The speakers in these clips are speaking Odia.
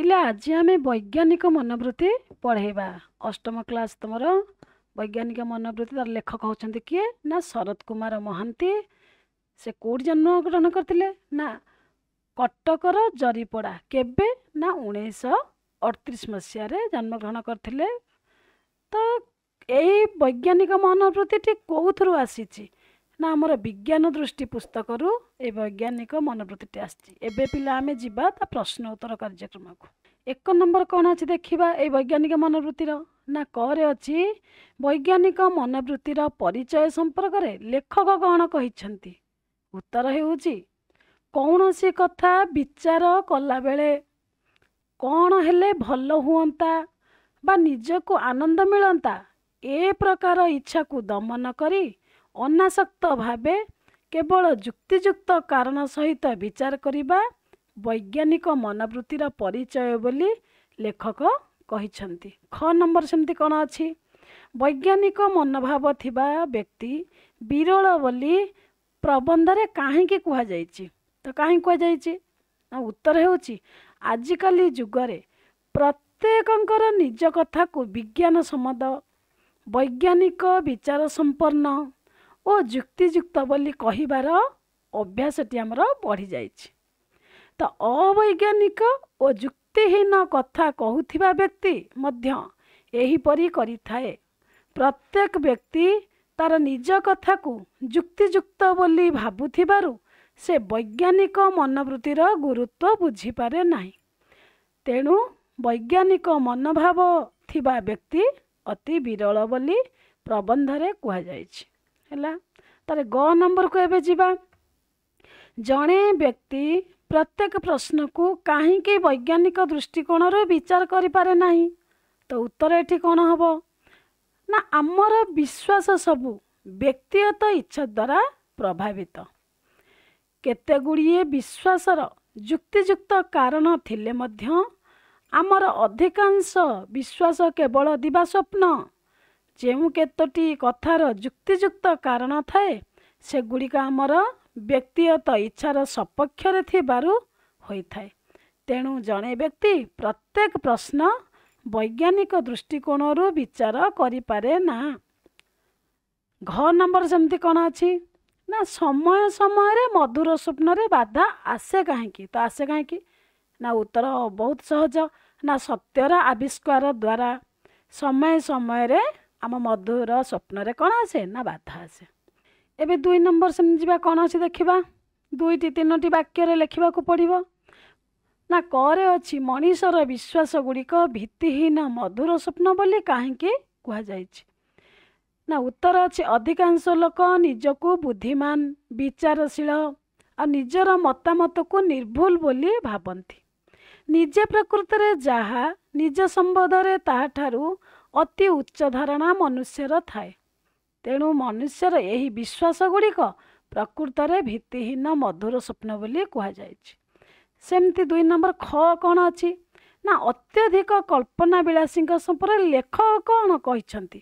ପିଲା ଆଜି ଆମେ ବୈଜ୍ଞାନିକ ମନୋବୃତ୍ତି ପଢ଼େଇବା ଅଷ୍ଟମ କ୍ଲାସ୍ ତୁମର ବୈଜ୍ଞାନିକ ମନୋବୃତ୍ତି ତାର ଲେଖକ ହେଉଛନ୍ତି କିଏ ନା ଶରତ କୁମାର ମହାନ୍ତି ସେ କେଉଁଠି ଜନ୍ମଗ୍ରହଣ କରିଥିଲେ ନା କଟକର ଜରିପଡ଼ା କେବେ ନା ଉଣେଇଶହ ଅଠତିରିଶ ମସିହାରେ ଜନ୍ମଗ୍ରହଣ କରିଥିଲେ ତ ଏଇ ବୈଜ୍ଞାନିକ ମନୋବୃତ୍ତିଟି କେଉଁଥିରୁ ଆସିଛି ନା ଆମର ବିଜ୍ଞାନ ଦୃଷ୍ଟି ପୁସ୍ତକରୁ ଏ ବୈଜ୍ଞାନିକ ମନୋବୃତ୍ତିଟି ଆସିଛି ଏବେ ପିଲା ଆମେ ଯିବା ତା ପ୍ରଶ୍ନ ଉତ୍ତର କାର୍ଯ୍ୟକ୍ରମକୁ ଏକ ନମ୍ବର କ'ଣ ଅଛି ଦେଖିବା ଏଇ ବୈଜ୍ଞାନିକ ମନୋବୃତ୍ତିର ନା କରେ ଅଛି ବୈଜ୍ଞାନିକ ମନୋବୃତ୍ତିର ପରିଚୟ ସମ୍ପର୍କରେ ଲେଖକ କ'ଣ କହିଛନ୍ତି ଉତ୍ତର ହେଉଛି କୌଣସି କଥା ବିଚାର କଲାବେଳେ କ'ଣ ହେଲେ ଭଲ ହୁଅନ୍ତା ବା ନିଜକୁ ଆନନ୍ଦ ମିଳନ୍ତା ଏ ପ୍ରକାର ଇଚ୍ଛାକୁ ଦମନ କରି ଅନାସକ୍ତ ଭାବେ କେବଳ ଯୁକ୍ତିଯୁକ୍ତ କାରଣ ସହିତ ବିଚାର କରିବା ବୈଜ୍ଞାନିକ ମନୋବୃତ୍ତିର ପରିଚୟ ବୋଲି ଲେଖକ କହିଛନ୍ତି ଖ ନମ୍ବର ସେମିତି କ'ଣ ଅଛି ବୈଜ୍ଞାନିକ ମନୋଭାବ ଥିବା ବ୍ୟକ୍ତି ବିରଳ ବୋଲି ପ୍ରବନ୍ଧରେ କାହିଁକି କୁହାଯାଇଛି ତ କାହିଁକି କୁହାଯାଇଛି ଆଉ ଉତ୍ତର ହେଉଛି ଆଜିକାଲି ଯୁଗରେ ପ୍ରତ୍ୟେକଙ୍କର ନିଜ କଥାକୁ ବିଜ୍ଞାନ ସମ୍ମତ ବୈଜ୍ଞାନିକ ବିଚାର ସମ୍ପନ୍ନ ଓ ଯୁକ୍ତିଯୁକ୍ତ ବୋଲି କହିବାର ଅଭ୍ୟାସଟି ଆମର ବଢ଼ିଯାଇଛି ତ ଅବୈଜ୍ଞାନିକ ଓ ଯୁକ୍ତିହୀନ କଥା କହୁଥିବା ବ୍ୟକ୍ତି ମଧ୍ୟ ଏହିପରି କରିଥାଏ ପ୍ରତ୍ୟେକ ବ୍ୟକ୍ତି ତା'ର ନିଜ କଥାକୁ ଯୁକ୍ତିଯୁକ୍ତ ବୋଲି ଭାବୁଥିବାରୁ ସେ ବୈଜ୍ଞାନିକ ମନୋବୃତ୍ତିର ଗୁରୁତ୍ୱ ବୁଝିପାରେ ନାହିଁ ତେଣୁ ବୈଜ୍ଞାନିକ ମନୋଭାବ ଥିବା ବ୍ୟକ୍ତି ଅତି ବିରଳ ବୋଲି ପ୍ରବନ୍ଧରେ କୁହାଯାଇଛି ହେଲା ତାହେଲେ ଗ ନମ୍ବରକୁ ଏବେ ଯିବା ଜଣେ ବ୍ୟକ୍ତି ପ୍ରତ୍ୟେକ ପ୍ରଶ୍ନକୁ କାହିଁକି ବୈଜ୍ଞାନିକ ଦୃଷ୍ଟିକୋଣରୁ ବିଚାର କରିପାରେ ନାହିଁ ତ ଉତ୍ତର ଏଠି କ'ଣ ହେବ ନା ଆମର ବିଶ୍ୱାସ ସବୁ ବ୍ୟକ୍ତିଗତ ଇଚ୍ଛା ଦ୍ୱାରା ପ୍ରଭାବିତ କେତେ ଗୁଡ଼ିଏ ବିଶ୍ୱାସର ଯୁକ୍ତିଯୁକ୍ତ କାରଣ ଥିଲେ ମଧ୍ୟ ଆମର ଅଧିକାଂଶ ବିଶ୍ୱାସ କେବଳ ଦିବା ସ୍ୱପ୍ନ ଯେଉଁ କେତୋଟି କଥାର ଯୁକ୍ତିଯୁକ୍ତ କାରଣ ଥାଏ ସେଗୁଡ଼ିକ ଆମର ବ୍ୟକ୍ତିଗତ ଇଚ୍ଛାର ସପକ୍ଷରେ ଥିବାରୁ ହୋଇଥାଏ ତେଣୁ ଜଣେ ବ୍ୟକ୍ତି ପ୍ରତ୍ୟେକ ପ୍ରଶ୍ନ ବୈଜ୍ଞାନିକ ଦୃଷ୍ଟିକୋଣରୁ ବିଚାର କରିପାରେ ନା ଘ ନମ୍ବର ସେମିତି କ'ଣ ଅଛି ନା ସମୟ ସମୟରେ ମଧୁର ସ୍ୱପ୍ନରେ ବାଧା ଆସେ କାହିଁକି ତ ଆସେ କାହିଁକି ନା ଉତ୍ତର ବହୁତ ସହଜ ନା ସତ୍ୟର ଆବିଷ୍କାର ଦ୍ୱାରା ସମୟ ସମୟରେ ଆମ ମଧୁର ସ୍ୱପ୍ନରେ କ'ଣ ଆସେ ନା ବାଧା ଆସେ ଏବେ ଦୁଇ ନମ୍ବର ସେମିତି ଯିବା କ'ଣ ଅଛି ଦେଖିବା ଦୁଇଟି ତିନୋଟି ବାକ୍ୟରେ ଲେଖିବାକୁ ପଡ଼ିବ ନା କରେ ଅଛି ମଣିଷର ବିଶ୍ୱାସ ଗୁଡ଼ିକ ଭିତ୍ତିହୀନ ମଧୁର ସ୍ୱପ୍ନ ବୋଲି କାହିଁକି କୁହାଯାଇଛି ନା ଉତ୍ତର ଅଛି ଅଧିକାଂଶ ଲୋକ ନିଜକୁ ବୁଦ୍ଧିମାନ ବିଚାରଶୀଳ ଆଉ ନିଜର ମତାମତକୁ ନିର୍ଭୁଲ ବୋଲି ଭାବନ୍ତି ନିଜ ପ୍ରକୃତରେ ଯାହା ନିଜ ସମ୍ବନ୍ଧରେ ତାହାଠାରୁ ଅତି ଉଚ୍ଚ ଧାରଣା ମନୁଷ୍ୟର ଥାଏ ତେଣୁ ମନୁଷ୍ୟର ଏହି ବିଶ୍ୱାସ ଗୁଡ଼ିକ ପ୍ରକୃତରେ ଭିତ୍ତିହୀନ ମଧୁର ସ୍ୱପ୍ନ ବୋଲି କୁହାଯାଇଛି ସେମିତି ଦୁଇ ନମ୍ବର ଖ କ'ଣ ଅଛି ନା ଅତ୍ୟଧିକ କଳ୍ପନା ବିଳାସୀଙ୍କ ସମ୍ପର୍କରେ ଲେଖକ କ'ଣ କହିଛନ୍ତି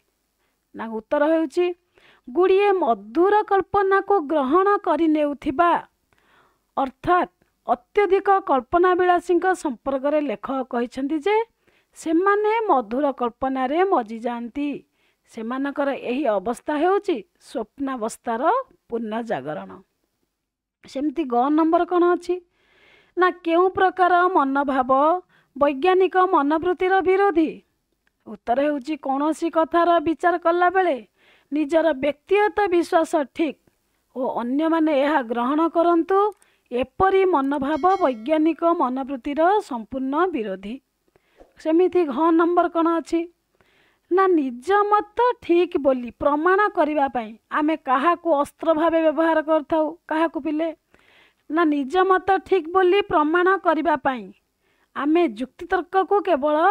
ନା ଉତ୍ତର ହେଉଛି ଗୁଡ଼ିଏ ମଧୁର କଳ୍ପନାକୁ ଗ୍ରହଣ କରି ନେଉଥିବା ଅର୍ଥାତ୍ ଅତ୍ୟଧିକ କଳ୍ପନା ବିଳାସୀଙ୍କ ସମ୍ପର୍କରେ ଲେଖକ କହିଛନ୍ତି ଯେ ସେମାନେ ମଧୁର କଳ୍ପନାରେ ମଜିଯାଆନ୍ତି ସେମାନଙ୍କର ଏହି ଅବସ୍ଥା ହେଉଛି ସ୍ୱପ୍ନାବସ୍ଥାର ପୁନଃ ଜାଗରଣ ସେମିତି ଗ ନମ୍ବର କ'ଣ ଅଛି ନା କେଉଁ ପ୍ରକାର ମନୋଭାବ ବୈଜ୍ଞାନିକ ମନୋବୃତ୍ତିର ବିରୋଧୀ ଉତ୍ତର ହେଉଛି କୌଣସି କଥାର ବିଚାର କଲାବେଳେ ନିଜର ବ୍ୟକ୍ତିଗତ ବିଶ୍ୱାସ ଠିକ୍ ଓ ଅନ୍ୟମାନେ ଏହା ଗ୍ରହଣ କରନ୍ତୁ ଏପରି ମନୋଭାବ ବୈଜ୍ଞାନିକ ମନୋବୃତ୍ତିର ସମ୍ପୂର୍ଣ୍ଣ ବିରୋଧୀ ସେମିତି ହଁ ନମ୍ବର କ'ଣ ଅଛି ନା ନିଜ ମତ ଠିକ୍ ବୋଲି ପ୍ରମାଣ କରିବା ପାଇଁ ଆମେ କାହାକୁ ଅସ୍ତ୍ର ଭାବେ ବ୍ୟବହାର କରିଥାଉ କାହାକୁ ପିଲେ ନା ନିଜ ମତ ଠିକ୍ ବୋଲି ପ୍ରମାଣ କରିବା ପାଇଁ ଆମେ ଯୁକ୍ତିତର୍କକୁ କେବଳ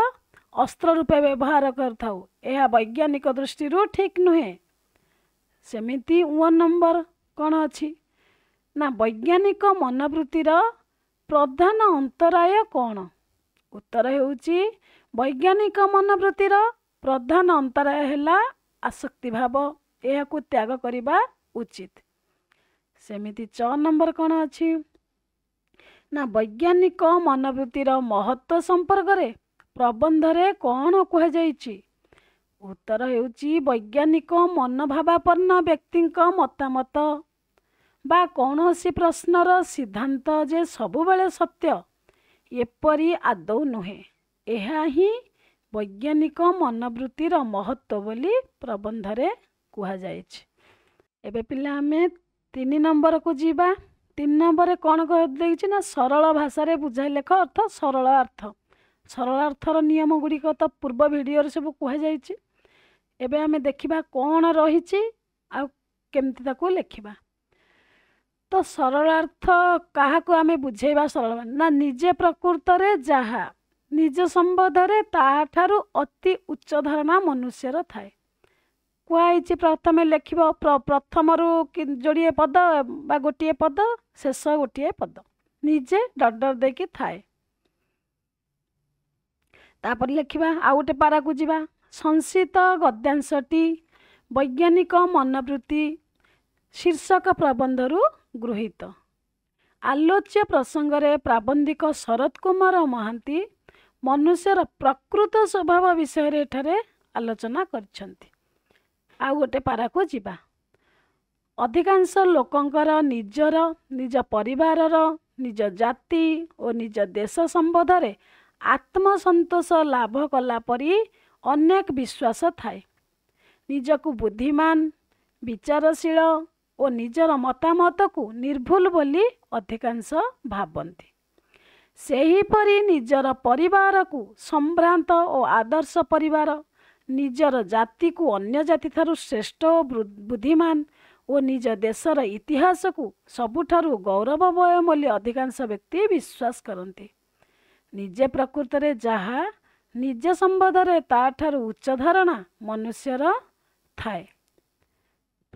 ଅସ୍ତ୍ର ରୂପେ ବ୍ୟବହାର କରିଥାଉ ଏହା ବୈଜ୍ଞାନିକ ଦୃଷ୍ଟିରୁ ଠିକ୍ ନୁହେଁ ସେମିତି ୱାନ୍ ନମ୍ବର କ'ଣ ଅଛି ନା ବୈଜ୍ଞାନିକ ମନୋବୃତ୍ତିର ପ୍ରଧାନ ଅନ୍ତରାୟ କ'ଣ ଉତ୍ତର ହେଉଛି ବୈଜ୍ଞାନିକ ମନୋବୃତ୍ତିର ପ୍ରଧାନ ଅନ୍ତରାୟ ହେଲା ଆସକ୍ତି ଭାବ ଏହାକୁ ତ୍ୟାଗ କରିବା ଉଚିତ ସେମିତି ଛଅ ନମ୍ବର କ'ଣ ଅଛି ନା ବୈଜ୍ଞାନିକ ମନୋବୃତ୍ତିର ମହତ୍ଵ ସମ୍ପର୍କରେ ପ୍ରବନ୍ଧରେ କ'ଣ କୁହାଯାଇଛି ଉତ୍ତର ହେଉଛି ବୈଜ୍ଞାନିକ ମନୋଭାବାପନ୍ନ ବ୍ୟକ୍ତିଙ୍କ ମତାମତ ବା କୌଣସି ପ୍ରଶ୍ନର ସିଦ୍ଧାନ୍ତ ଯେ ସବୁବେଳେ ସତ୍ୟ ଏପରି ଆଦୌ ନୁହେଁ ଏହା ହିଁ ବୈଜ୍ଞାନିକ ମନୋବୃତ୍ତିର ମହତ୍ତ୍ୱ ବୋଲି ପ୍ରବନ୍ଧରେ କୁହାଯାଇଛି ଏବେ ପିଲା ଆମେ ତିନି ନମ୍ବରକୁ ଯିବା ତିନି ନମ୍ବରରେ କ'ଣ ଦେଇଛି ନା ସରଳ ଭାଷାରେ ବୁଝାଇ ଲେଖ ଅର୍ଥ ସରଳ ଅର୍ଥ ସରଳ ଅର୍ଥର ନିୟମ ଗୁଡ଼ିକ ତ ପୂର୍ବ ଭିଡ଼ିଓରେ ସବୁ କୁହାଯାଇଛି ଏବେ ଆମେ ଦେଖିବା କ'ଣ ରହିଛି ଆଉ କେମିତି ତାକୁ ଲେଖିବା ତ ସରଳାର୍ଥ କାହାକୁ ଆମେ ବୁଝେଇବା ସରଳ ନା ନିଜେ ପ୍ରକୃତରେ ଯାହା ନିଜ ସମ୍ବନ୍ଧରେ ତାହାଠାରୁ ଅତି ଉଚ୍ଚ ଧାରଣା ମନୁଷ୍ୟର ଥାଏ କୁହାହେଇଛି ପ୍ରଥମେ ଲେଖିବ ପ୍ରଥମରୁ ଯୋଡ଼ିଏ ପଦ ବା ଗୋଟିଏ ପଦ ଶେଷ ଗୋଟିଏ ପଦ ନିଜେ ଡର ଦେଇକି ଥାଏ ତାପରେ ଲେଖିବା ଆଉ ଗୋଟେ ପାରାକୁ ଯିବା ସଂସିତ ଗଦ୍ୟାଂଶଟି ବୈଜ୍ଞାନିକ ମନୋବୃତ୍ତି ଶୀର୍ଷକ ପ୍ରବନ୍ଧରୁ ଗୃହୀତ ଆଲୋଚ୍ୟ ପ୍ରସଙ୍ଗରେ ପ୍ରାବନ୍ଧିକ ଶରତ କୁମାର ମହାନ୍ତି ମନୁଷ୍ୟର ପ୍ରକୃତ ସ୍ୱଭାବ ବିଷୟରେ ଏଠାରେ ଆଲୋଚନା କରିଛନ୍ତି ଆଉ ଗୋଟେ ପାରାକୁ ଯିବା ଅଧିକାଂଶ ଲୋକଙ୍କର ନିଜର ନିଜ ପରିବାରର ନିଜ ଜାତି ଓ ନିଜ ଦେଶ ସମ୍ବନ୍ଧରେ ଆତ୍ମସନ୍ତୋଷ ଲାଭ କଲା ପରି ଅନେକ ବିଶ୍ୱାସ ଥାଏ ନିଜକୁ ବୁଦ୍ଧିମାନ ବିଚାରଶୀଳ ଓ ନିଜର ମତାମତକୁ ନିର୍ଭୁଲ ବୋଲି ଅଧିକାଂଶ ଭାବନ୍ତି ସେହିପରି ନିଜର ପରିବାରକୁ ସମ୍ଭ୍ରାନ୍ତ ଓ ଆଦର୍ଶ ପରିବାର ନିଜର ଜାତିକୁ ଅନ୍ୟ ଜାତିଠାରୁ ଶ୍ରେଷ୍ଠ ଓ ବୁଦ୍ଧିମାନ ଓ ନିଜ ଦେଶର ଇତିହାସକୁ ସବୁଠାରୁ ଗୌରବମୟ ବୋଲି ଅଧିକାଂଶ ବ୍ୟକ୍ତି ବିଶ୍ୱାସ କରନ୍ତି ନିଜେ ପ୍ରକୃତରେ ଯାହା ନିଜ ସମ୍ବନ୍ଧରେ ତା'ଠାରୁ ଉଚ୍ଚ ଧାରଣା ମନୁଷ୍ୟର ଥାଏ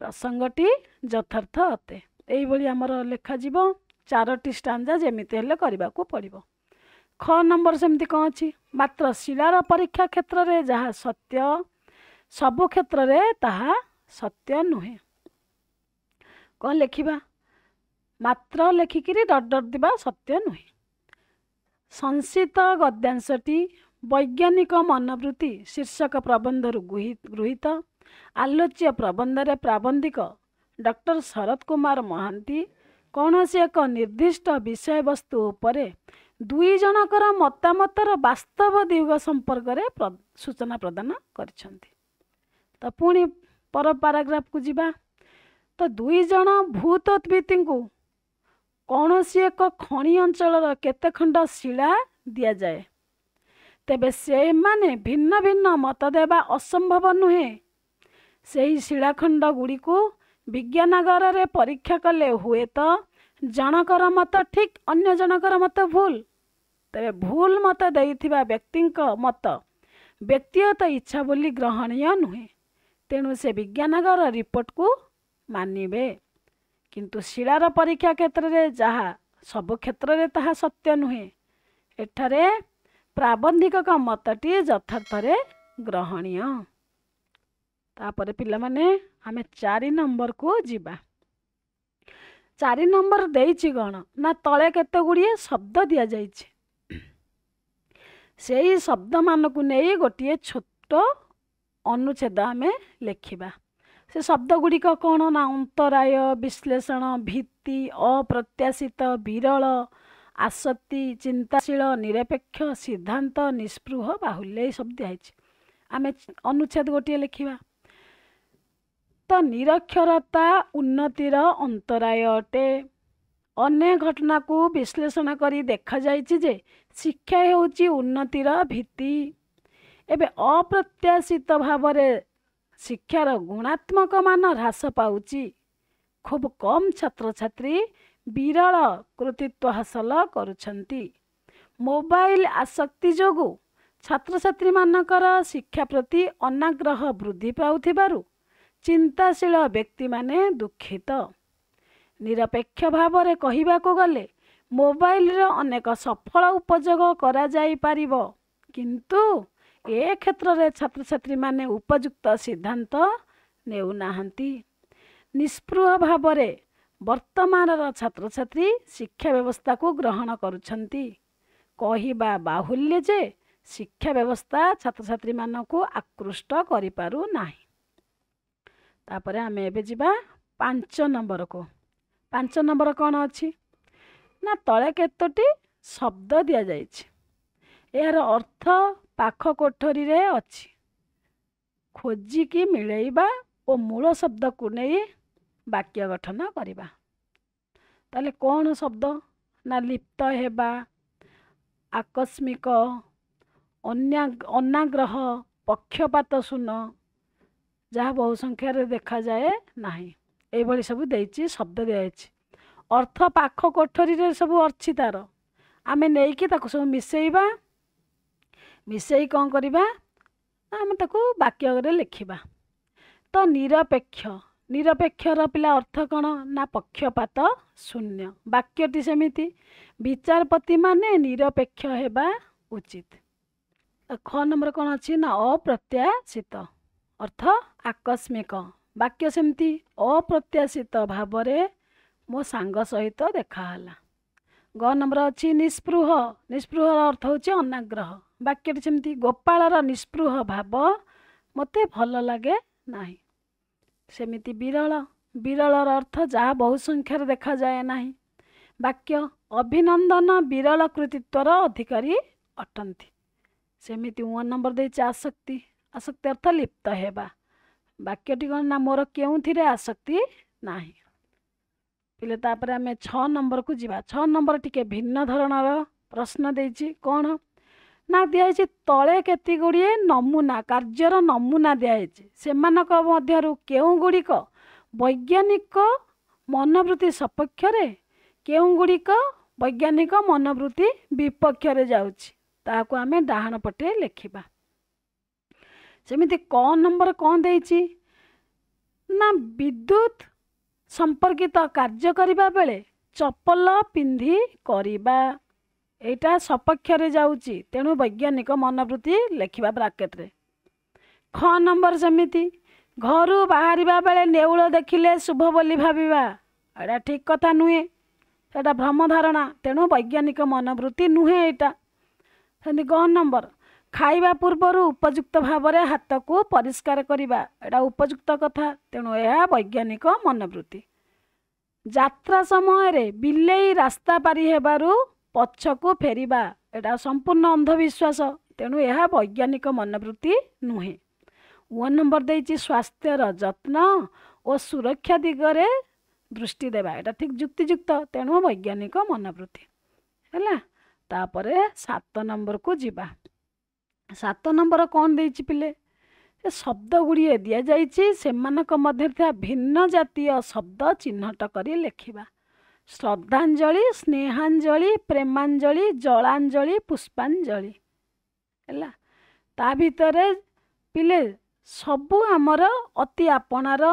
ପ୍ରସଙ୍ଗଟି ଯଥାର୍ଥ ଅଟେ ଏଇଭଳି ଆମର ଲେଖାଯିବ ଚାରୋଟି ଷ୍ଟାଞ୍ଜା ଯେମିତି ହେଲେ କରିବାକୁ ପଡ଼ିବ ଖ ନମ୍ବର ସେମିତି କ'ଣ ଅଛି ମାତ୍ର ଶିଳାର ପରୀକ୍ଷା କ୍ଷେତ୍ରରେ ଯାହା ସତ୍ୟ ସବୁ କ୍ଷେତ୍ରରେ ତାହା ସତ୍ୟ ନୁହେଁ କ'ଣ ଲେଖିବା ମାତ୍ର ଲେଖିକିରି ଡଡ଼ ଦେବା ସତ୍ୟ ନୁହେଁ ସଂସିତ ଗଦ୍ୟାଂଶଟି ବୈଜ୍ଞାନିକ ମନୋବୃତ୍ତି ଶୀର୍ଷକ ପ୍ରବନ୍ଧରୁ ଗୃହୀତ ଆଲୋଚ୍ୟ ପ୍ରବନ୍ଧରେ ପ୍ରାବନ୍ଧିକ ଡକ୍ଟର ଶରତ କୁମାର ମହାନ୍ତି କୌଣସି ଏକ ନିର୍ଦ୍ଦିଷ୍ଟ ବିଷୟବସ୍ତୁ ଉପରେ ଦୁଇ ଜଣଙ୍କର ମତାମତର ବାସ୍ତବ ଦିଗ ସମ୍ପର୍କରେ ସୂଚନା ପ୍ରଦାନ କରିଛନ୍ତି ତ ପୁଣି ପର ପାରାଗ୍ରାଫକୁ ଯିବା ତ ଦୁଇ ଦୁଇଜଣ ଭୂତତ୍ଭିତ୍ତିଙ୍କୁ କୌଣସି ଏକ ଖଣି ଅଞ୍ଚଳର କେତେ ଖଣ୍ଡ ଶିଳା ଦିଆଯାଏ ତେବେ ସେମାନେ ଭିନ୍ନ ଭିନ୍ନ ମତ ଦେବା ଅସମ୍ଭବ ନୁହେଁ ସେହି ଶିଳାଖଣ୍ଡ ଗୁଡ଼ିକୁ ବିଜ୍ଞାନାଗାରରେ ପରୀକ୍ଷା କଲେ ହୁଏତ ଜଣଙ୍କର ମତ ଠିକ୍ ଅନ୍ୟ ଜଣଙ୍କର ମତ ଭୁଲ ତେବେ ଭୁଲ ମତ ଦେଇଥିବା ବ୍ୟକ୍ତିଙ୍କ ମତ ବ୍ୟକ୍ତିଗତ ଇଚ୍ଛା ବୋଲି ଗ୍ରହଣୀୟ ନୁହେଁ ତେଣୁ ସେ ବିଜ୍ଞାନାଗାର ରିପୋର୍ଟକୁ ମାନିବେ କିନ୍ତୁ ଶିଳାର ପରୀକ୍ଷା କ୍ଷେତ୍ରରେ ଯାହା ସବୁ କ୍ଷେତ୍ରରେ ତାହା ସତ୍ୟ ନୁହେଁ ଏଠାରେ ପ୍ରାବନ୍ଧିକଙ୍କ ମତଟି ଯଥାର୍ଥରେ ଗ୍ରହଣୀୟ ତାପରେ ପିଲାମାନେ ଆମେ ଚାରି ନମ୍ବରକୁ ଯିବା ଚାରି ନମ୍ବର ଦେଇଛି କ'ଣ ନା ତଳେ କେତେ ଗୁଡ଼ିଏ ଶବ୍ଦ ଦିଆଯାଇଛି ସେଇ ଶବ୍ଦମାନଙ୍କୁ ନେଇ ଗୋଟିଏ ଛୋଟ ଅନୁଚ୍ଛେଦ ଆମେ ଲେଖିବା ସେ ଶବ୍ଦଗୁଡ଼ିକ କ'ଣ ନା ଅନ୍ତରାୟ ବିଶ୍ଳେଷଣ ଭିତ୍ତି ଅପ୍ରତ୍ୟାଶିତ ବିରଳ ଆସକ୍ତି ଚିନ୍ତାଶୀଳ ନିରପେକ୍ଷ ସିଦ୍ଧାନ୍ତ ନିସ୍ପୃହ ବାହୁଲ୍ୟ ଏଇ ଶବ୍ଦ ଦିଆହେଇଛି ଆମେ ଅନୁଚ୍ଛେଦ ଗୋଟିଏ ଲେଖିବା ନିରକ୍ଷରତା ଉନ୍ନତିର ଅନ୍ତରାୟ ଅଟେ ଅନେକ ଘଟଣାକୁ ବିଶ୍ଳେଷଣ କରି ଦେଖାଯାଇଛି ଯେ ଶିକ୍ଷା ହେଉଛି ଉନ୍ନତିର ଭିତ୍ତି ଏବେ ଅପ୍ରତ୍ୟାଶିତ ଭାବରେ ଶିକ୍ଷାର ଗୁଣାତ୍ମକ ମାନ ହ୍ରାସ ପାଉଛି ଖୁବ୍ କମ୍ ଛାତ୍ରଛାତ୍ରୀ ବିରଳ କୃତିତ୍ୱ ହାସଲ କରୁଛନ୍ତି ମୋବାଇଲ ଆସକ୍ତି ଯୋଗୁଁ ଛାତ୍ରଛାତ୍ରୀମାନଙ୍କର ଶିକ୍ଷା ପ୍ରତି ଅନାଗ୍ରହ ବୃଦ୍ଧି ପାଉଥିବାରୁ ଚିନ୍ତାଶୀଳ ବ୍ୟକ୍ତିମାନେ ଦୁଃଖିତ ନିରପେକ୍ଷ ଭାବରେ କହିବାକୁ ଗଲେ ମୋବାଇଲର ଅନେକ ସଫଳ ଉପଯୋଗ କରାଯାଇପାରିବ କିନ୍ତୁ ଏ କ୍ଷେତ୍ରରେ ଛାତ୍ରଛାତ୍ରୀମାନେ ଉପଯୁକ୍ତ ସିଦ୍ଧାନ୍ତ ନେଉନାହାନ୍ତି ନିଷ୍ପୃହ ଭାବରେ ବର୍ତ୍ତମାନର ଛାତ୍ରଛାତ୍ରୀ ଶିକ୍ଷା ବ୍ୟବସ୍ଥାକୁ ଗ୍ରହଣ କରୁଛନ୍ତି କହିବା ବାହୁଲ୍ୟ ଯେ ଶିକ୍ଷା ବ୍ୟବସ୍ଥା ଛାତ୍ରଛାତ୍ରୀମାନଙ୍କୁ ଆକୃଷ୍ଟ କରିପାରୁନାହିଁ ତାପରେ ଆମେ ଏବେ ଯିବା ପାଞ୍ଚ ନମ୍ବରକୁ ପାଞ୍ଚ ନମ୍ବର କ'ଣ ଅଛି ନା ତଳେ କେତୋଟି ଶବ୍ଦ ଦିଆଯାଇଛି ଏହାର ଅର୍ଥ ପାଖ କୋଠରୀରେ ଅଛି ଖୋଜିକି ମିଳେଇବା ଓ ମୂଳ ଶବ୍ଦକୁ ନେଇ ବାକ୍ୟ ଗଠନ କରିବା ତାହେଲେ କ'ଣ ଶବ୍ଦ ନା ଲିପ୍ତ ହେବା ଆକସ୍ମିକ ଅନ୍ୟ ଅନାଗ୍ରହ ପକ୍ଷପାତ ଶୂନ ଯାହା ବହୁ ସଂଖ୍ୟାରେ ଦେଖାଯାଏ ନାହିଁ ଏଇଭଳି ସବୁ ଦେଇଛି ଶବ୍ଦ ଦିଆଯାଇଛି ଅର୍ଥ ପାଖ କୋଠରୀରେ ସବୁ ଅଛି ତା'ର ଆମେ ନେଇକି ତାକୁ ସବୁ ମିଶାଇବା ମିଶାଇ କ'ଣ କରିବା ଆମେ ତାକୁ ବାକ୍ୟରେ ଲେଖିବା ତ ନିରପେକ୍ଷ ନିରପେକ୍ଷର ପିଲା ଅର୍ଥ କ'ଣ ନା ପକ୍ଷପାତ ଶୂନ୍ୟ ବାକ୍ୟଟି ସେମିତି ବିଚାରପତିମାନେ ନିରପେକ୍ଷ ହେବା ଉଚିତ ଖ ନମ୍ବର କ'ଣ ଅଛି ନା ଅପ୍ରତ୍ୟାଶିତ ଅର୍ଥ ଆକସ୍ମିକ ବାକ୍ୟ ସେମିତି ଅପ୍ରତ୍ୟାଶିତ ଭାବରେ ମୋ ସାଙ୍ଗ ସହିତ ଦେଖା ହେଲା ଗ ନମ୍ବର ଅଛି ନିଃସ୍ପୃହ ନିଃସ୍ପୃହର ଅର୍ଥ ହେଉଛି ଅନାଗ୍ରହ ବାକ୍ୟଟି ସେମିତି ଗୋପାଳର ନିଃସ୍ପୃହ ଭାବ ମୋତେ ଭଲ ଲାଗେ ନାହିଁ ସେମିତି ବିରଳ ବିରଳର ଅର୍ଥ ଯାହା ବହୁ ସଂଖ୍ୟାରେ ଦେଖାଯାଏ ନାହିଁ ବାକ୍ୟ ଅଭିନନ୍ଦନ ବିରଳ କୃତିତ୍ୱର ଅଧିକାରୀ ଅଟନ୍ତି ସେମିତି ୱାନ୍ ନମ୍ବର ଦେଇଛି ଆସକ୍ତି ଆସକ୍ତି ଅର୍ଥ ଲିପ୍ତ ହେବା ବାକ୍ୟଟି କ'ଣ ନା ମୋର କେଉଁଥିରେ ଆସକ୍ତି ନାହିଁ ପିଲେ ତାପରେ ଆମେ ଛଅ ନମ୍ବରକୁ ଯିବା ଛଅ ନମ୍ବର ଟିକେ ଭିନ୍ନ ଧରଣର ପ୍ରଶ୍ନ ଦେଇଛି କ'ଣ ନା ଦିଆହେଇଛି ତଳେ କେତେ ଗୁଡ଼ିଏ ନମୁନା କାର୍ଯ୍ୟର ନମୁନା ଦିଆହେଇଛି ସେମାନଙ୍କ ମଧ୍ୟରୁ କେଉଁ ଗୁଡ଼ିକ ବୈଜ୍ଞାନିକ ମନୋବୃତ୍ତି ସପକ୍ଷରେ କେଉଁ ଗୁଡ଼ିକ ବୈଜ୍ଞାନିକ ମନୋବୃତ୍ତି ବିପକ୍ଷରେ ଯାଉଛି ତାହାକୁ ଆମେ ଡାହାଣ ପଟେ ଲେଖିବା ସେମିତି କ ନମ୍ବର କ'ଣ ଦେଇଛି ନା ବିଦ୍ୟୁତ ସମ୍ପର୍କିତ କାର୍ଯ୍ୟ କରିବା ବେଳେ ଚପଲ ପିନ୍ଧି କରିବା ଏଇଟା ସପକ୍ଷରେ ଯାଉଛି ତେଣୁ ବୈଜ୍ଞାନିକ ମନବୃତ୍ତି ଲେଖିବା ବ୍ରାକେଟରେ ଖ ନମ୍ବର ସେମିତି ଘରୁ ବାହାରିବା ବେଳେ ନେଉଳ ଦେଖିଲେ ଶୁଭ ବୋଲି ଭାବିବା ଏଇଟା ଠିକ୍ କଥା ନୁହେଁ ସେଇଟା ଭ୍ରମ ଧାରଣା ତେଣୁ ବୈଜ୍ଞାନିକ ମନବୃତ୍ତି ନୁହେଁ ଏଇଟା ସେମିତି ଗ ନମ୍ବର ଖାଇବା ପୂର୍ବରୁ ଉପଯୁକ୍ତ ଭାବରେ ହାତକୁ ପରିଷ୍କାର କରିବା ଏଇଟା ଉପଯୁକ୍ତ କଥା ତେଣୁ ଏହା ବୈଜ୍ଞାନିକ ମନୋବୃତ୍ତି ଯାତ୍ରା ସମୟରେ ବିଲେଇ ରାସ୍ତା ପାରି ହେବାରୁ ପଛକୁ ଫେରିବା ଏଇଟା ସମ୍ପୂର୍ଣ୍ଣ ଅନ୍ଧବିଶ୍ୱାସ ତେଣୁ ଏହା ବୈଜ୍ଞାନିକ ମନୋବୃତ୍ତି ନୁହେଁ ୱାନ୍ ନମ୍ବର ଦେଇଛି ସ୍ୱାସ୍ଥ୍ୟର ଯତ୍ନ ଓ ସୁରକ୍ଷା ଦିଗରେ ଦୃଷ୍ଟି ଦେବା ଏଇଟା ଠିକ୍ ଯୁକ୍ତିଯୁକ୍ତ ତେଣୁ ବୈଜ୍ଞାନିକ ମନୋବୃତ୍ତି ହେଲା ତାପରେ ସାତ ନମ୍ବରକୁ ଯିବା ସାତ ନମ୍ବର କ'ଣ ଦେଇଛି ପିଲେ ସେ ଶବ୍ଦ ଗୁଡ଼ିଏ ଦିଆଯାଇଛି ସେମାନଙ୍କ ମଧ୍ୟରେ ଥିବା ଭିନ୍ନ ଜାତୀୟ ଶବ୍ଦ ଚିହ୍ନଟ କରି ଲେଖିବା ଶ୍ରଦ୍ଧାଞ୍ଜଳି ସ୍ନେହାଞ୍ଜଳି ପ୍ରେମାଞ୍ଜଳି ଜଳାଞ୍ଜଳି ପୁଷ୍ପାଞ୍ଜଳି ହେଲା ତା ଭିତରେ ପିଲେ ସବୁ ଆମର ଅତି ଆପଣାର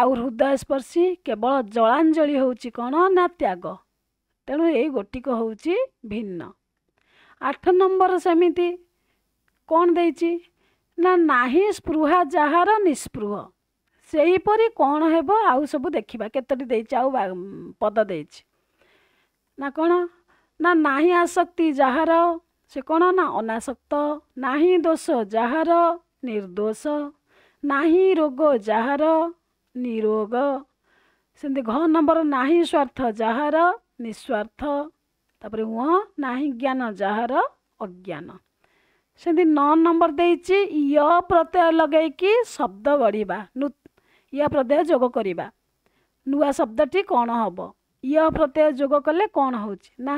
ଆଉ ହୃଦୟସ୍ପର୍ଶୀ କେବଳ ଜଳାଞ୍ଜଳି ହେଉଛି କ'ଣ ନା ତ୍ୟାଗ ତେଣୁ ଏଇ ଗୋଟିକ ହେଉଛି ଭିନ୍ନ ଆଠ ନମ୍ବର ସେମିତି କ'ଣ ଦେଇଛି ନା ନାହିଁ ସ୍ପୃହା ଯାହାର ନିଃସ୍ପୃହ ସେହିପରି କ'ଣ ହେବ ଆଉ ସବୁ ଦେଖିବା କେତୋଟି ଦେଇଛି ଆଉ ପଦ ଦେଇଛି ନା କ'ଣ ନା ନାହିଁ ଆସକ୍ତି ଯାହାର ସେ କ'ଣ ନା ଅନାସକ୍ତ ନାହିଁ ଦୋଷ ଯାହାର ନିର୍ଦ୍ଦୋଷ ନାହିଁ ରୋଗ ଯାହାର ନିରୋଗ ସେମିତି ଘ ନମ୍ବର ନାହିଁ ସ୍ୱାର୍ଥ ଯାହାର ନିଃସ୍ୱାର୍ଥ ତାପରେ ଉଁ ନାହିଁ ଜ୍ଞାନ ଯାହାର ଅଜ୍ଞାନ ସେମିତି ନ ନମ୍ବର ଦେଇଛି ୟ ପ୍ରତ୍ୟୟ ଲଗାଇକି ଶବ୍ଦ ଗଢ଼ିବା ନୁ ୟ ପ୍ରତ୍ୟୟ ଯୋଗ କରିବା ନୂଆ ଶବ୍ଦଟି କ'ଣ ହେବ ୟ ପ୍ରତ୍ୟୟ ଯୋଗ କଲେ କ'ଣ ହେଉଛି ନା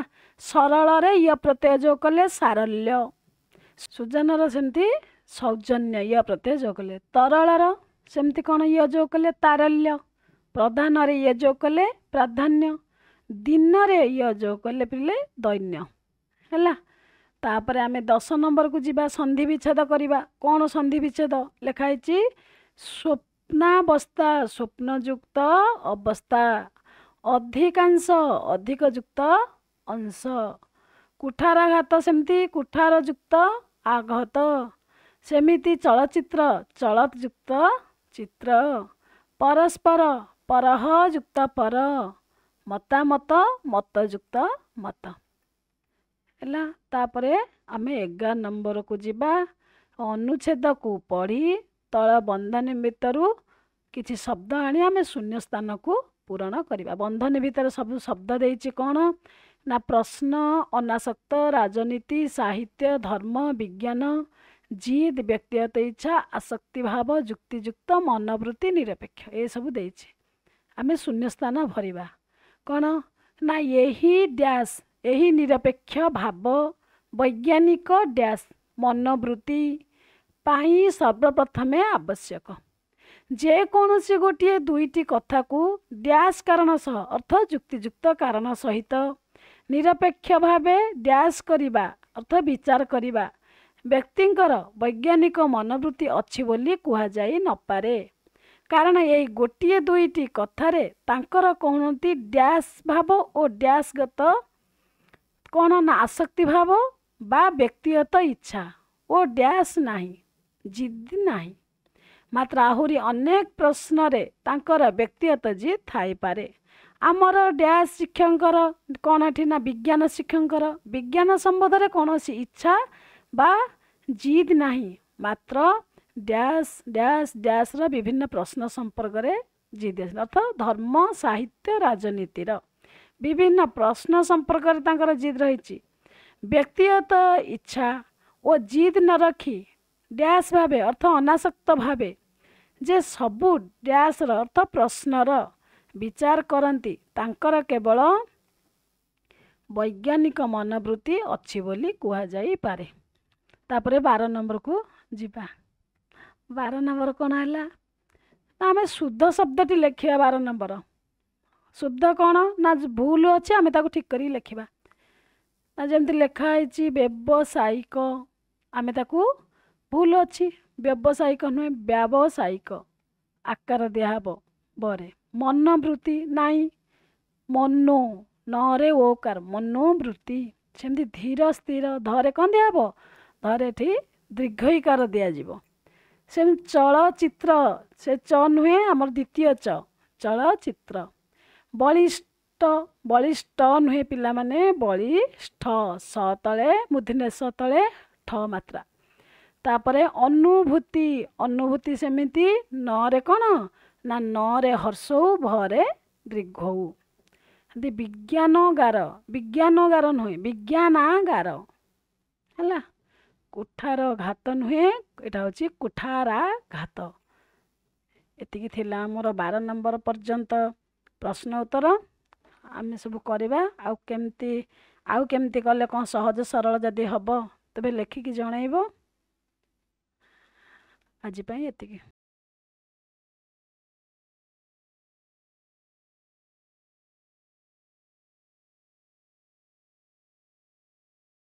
ସରଳରେ ୟ ପ୍ରତ୍ୟୟ ଯୋଗ କଲେ ସାରଲ୍ୟ ସୁଜନର ସେମିତି ସୌଜନ୍ୟ ୟ ପ୍ରତ୍ୟୟ ଯୋଗ କଲେ ତରଳର ସେମିତି କ'ଣ ୟ ଯୋଗ କଲେ ତାରଲ୍ୟ ପ୍ରଧାନରେ ୟ ଯୋଗ କଲେ ପ୍ରାଧାନ୍ୟ ଦିନରେ ୟ ଯୋଗ କଲେ ପିଲେ ଦୈନ୍ୟ ହେଲା ତାପରେ ଆମେ ଦଶ ନମ୍ବରକୁ ଯିବା ସନ୍ଧି ବିଚ୍ଛେଦ କରିବା କ'ଣ ସନ୍ଧି ବିଚ୍ଛେଦ ଲେଖା ହେଇଛି ସ୍ୱପ୍ନାବସ୍ଥା ସ୍ୱପ୍ନଯୁକ୍ତ ଅବସ୍ଥା ଅଧିକାଂଶ ଅଧିକ ଯୁକ୍ତ ଅଂଶ କୁଠାରାଘାତ ସେମିତି କୁଠାର ଯୁକ୍ତ ଆଘତ ସେମିତି ଚଳଚ୍ଚିତ୍ର ଚଳଯୁକ୍ତ ଚିତ୍ର ପରସ୍ପର ପରହ ଯୁକ୍ତ ପର ମତାମତ ମତଯୁକ୍ତ ମତ ला को नम्बरको अनुच्छेद को पढ़ी तल बन्धन भित्रु कि शब्द आनी आम शून्य स्थान को पूरण गरेको बन्धन भित्र सब शब्द ना प्रश्न अनासक्त राजनीति साहित्य धर्म विज्ञान जीद व्यक्तिगत इच्छा आसक्ति भाव युक्त मनोवृत्ति निरपेक्ष एसबु दिए आमे शून्य स्थान ना यही ड्यास ଏହି ନିରପେକ୍ଷ ଭାବ ବୈଜ୍ଞାନିକ ଡ୍ୟାସ୍ ମନୋବୃତ୍ତି ପାଇଁ ସର୍ବପ୍ରଥମେ ଆବଶ୍ୟକ ଯେକୌଣସି ଗୋଟିଏ ଦୁଇଟି କଥାକୁ ଡ୍ୟାସ୍ କାରଣ ସହ ଅର୍ଥ ଯୁକ୍ତିଯୁକ୍ତ କାରଣ ସହିତ ନିରପେକ୍ଷ ଭାବେ ଡ୍ୟାସ୍ କରିବା ଅର୍ଥ ବିଚାର କରିବା ବ୍ୟକ୍ତିଙ୍କର ବୈଜ୍ଞାନିକ ମନୋବୃତ୍ତି ଅଛି ବୋଲି କୁହାଯାଇ ନପାରେ କାରଣ ଏଇ ଗୋଟିଏ ଦୁଇଟି କଥାରେ ତାଙ୍କର କୌଣସି ଡ୍ୟାସ୍ ଭାବ ଓ ଡ୍ୟାସ୍ଗତ କ'ଣ ନା ଆସକ୍ତି ଭାବ ବା ବ୍ୟକ୍ତିଗତ ଇଚ୍ଛା ଓ ଡ୍ୟାସ୍ ନାହିଁ ଜିଦ୍ ନାହିଁ ମାତ୍ର ଆହୁରି ଅନେକ ପ୍ରଶ୍ନରେ ତାଙ୍କର ବ୍ୟକ୍ତିଗତ ଜିଦ୍ ଥାଇପାରେ ଆମର ଡ୍ୟାସ୍ ଶିକ୍ଷକଙ୍କର କ'ଣ ଏଠି ନା ବିଜ୍ଞାନ ଶିକ୍ଷକଙ୍କର ବିଜ୍ଞାନ ସମ୍ବନ୍ଧରେ କୌଣସି ଇଚ୍ଛା ବା ଜିଦ୍ ନାହିଁ ମାତ୍ର ଡ୍ୟାସ୍ ଡ୍ୟାସ୍ ଡ୍ୟାସ୍ର ବିଭିନ୍ନ ପ୍ରଶ୍ନ ସମ୍ପର୍କରେ ଜିଦ୍ ଅର୍ଥ ଧର୍ମ ସାହିତ୍ୟ ରାଜନୀତିର ବିଭିନ୍ନ ପ୍ରଶ୍ନ ସମ୍ପର୍କରେ ତାଙ୍କର ଜିଦ୍ ରହିଛି ବ୍ୟକ୍ତିଗତ ଇଚ୍ଛା ଓ ଜିଦ୍ ନ ରଖି ଡ୍ୟାସ୍ ଭାବେ ଅର୍ଥ ଅନାସକ୍ତ ଭାବେ ଯେ ସବୁ ଡ୍ୟାସ୍ର ଅର୍ଥ ପ୍ରଶ୍ନର ବିଚାର କରନ୍ତି ତାଙ୍କର କେବଳ ବୈଜ୍ଞାନିକ ମନୋବୃତ୍ତି ଅଛି ବୋଲି କୁହାଯାଇପାରେ ତାପରେ ବାର ନମ୍ବରକୁ ଯିବା ବାର ନମ୍ବର କ'ଣ ହେଲା ନା ଆମେ ଶୁଦ୍ଧ ଶବ୍ଦଟି ଲେଖିବା ବାର ନମ୍ବର ଶୁଦ୍ଧ କ'ଣ ନା ଭୁଲ ଅଛି ଆମେ ତାକୁ ଠିକ୍ କରିକି ଲେଖିବା ନା ଯେମିତି ଲେଖା ହେଇଛି ବ୍ୟବସାୟିକ ଆମେ ତାକୁ ଭୁଲ ଅଛି ବ୍ୟବସାୟିକ ନୁହେଁ ବ୍ୟବସାୟିକ ଆକାର ଦିଆହେବ ବରେ ମନବୃତ୍ତି ନାଇଁ ମନୋ ନରେ ଓକାର ମନୋବୃତ୍ତି ସେମିତି ଧୀର ସ୍ଥିର ଧରେ କ'ଣ ଦିଆହେବ ଧରେ ଏଠି ଦୀର୍ଘଇକାର ଦିଆଯିବ ସେମିତି ଚଳଚ୍ଚିତ୍ର ସେ ଚ ନୁହେଁ ଆମର ଦ୍ୱିତୀୟ ଚ ଚଳଚିତ୍ର ବଳିଷ୍ଠ ବଳିଷ୍ଠ ନୁହେଁ ପିଲାମାନେ ବଳିଷ୍ଠ ସ ତଳେ ମୁଧିନେଶ ତଳେ ଠ ମାତ୍ରା ତାପରେ ଅନୁଭୂତି ଅନୁଭୂତି ସେମିତି ନରେ କ'ଣ ନା ନରେ ହର୍ଷଉ ଭରେ ଦୀର୍ଘଉ ଏମିତି ବିଜ୍ଞାନଗାର ବିଜ୍ଞାନଗାର ନୁହେଁ ବିଜ୍ଞାନାଗାର ହେଲା କୁଠାର ଘାତ ନୁହେଁ ଏଇଟା ହେଉଛି କୁଠାରା ଘାତ ଏତିକି ଥିଲା ଆମର ବାର ନମ୍ବର ପର୍ଯ୍ୟନ୍ତ ପ୍ରଶ୍ନ ଉତ୍ତର ଆମେ ସବୁ କରିବା ଆଉ କେମିତି ଆଉ କେମିତି କଲେ କ'ଣ ସହଜ ସରଳ ଯଦି ହେବ ତେବେ ଲେଖିକି ଜଣାଇବ ଆଜି ପାଇଁ ଏତିକି